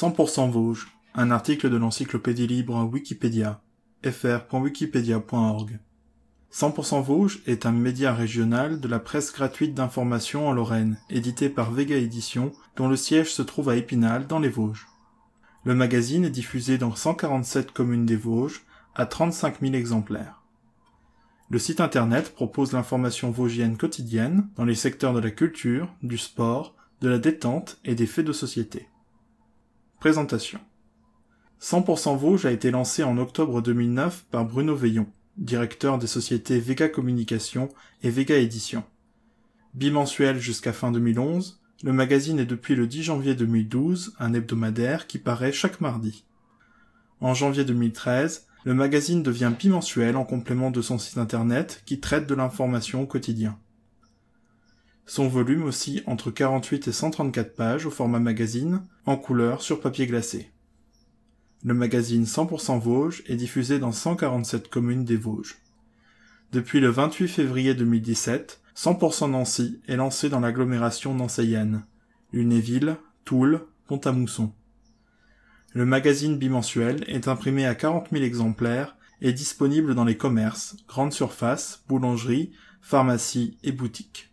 100% Vosges, un article de l'encyclopédie libre Wikipédia, fr.wikipedia.org. 100% Vosges est un média régional de la presse gratuite d'information en Lorraine, édité par Vega Édition, dont le siège se trouve à Épinal, dans les Vosges. Le magazine est diffusé dans 147 communes des Vosges, à 35 000 exemplaires. Le site internet propose l'information vosgienne quotidienne dans les secteurs de la culture, du sport, de la détente et des faits de société. Présentation 100% Vosges a été lancé en octobre 2009 par Bruno Veillon, directeur des sociétés Vega Communication et Vega Édition. Bimensuel jusqu'à fin 2011, le magazine est depuis le 10 janvier 2012 un hebdomadaire qui paraît chaque mardi. En janvier 2013, le magazine devient bimensuel en complément de son site internet qui traite de l'information au quotidien. Son volume aussi entre 48 et 134 pages au format magazine, en couleur sur papier glacé. Le magazine 100% Vosges est diffusé dans 147 communes des Vosges. Depuis le 28 février 2017, 100% Nancy est lancé dans l'agglomération nancéienne, Lunéville, Toul, Pont-à-Mousson. Le magazine bimensuel est imprimé à 40 000 exemplaires et disponible dans les commerces, grandes surfaces, boulangeries, pharmacies et boutiques.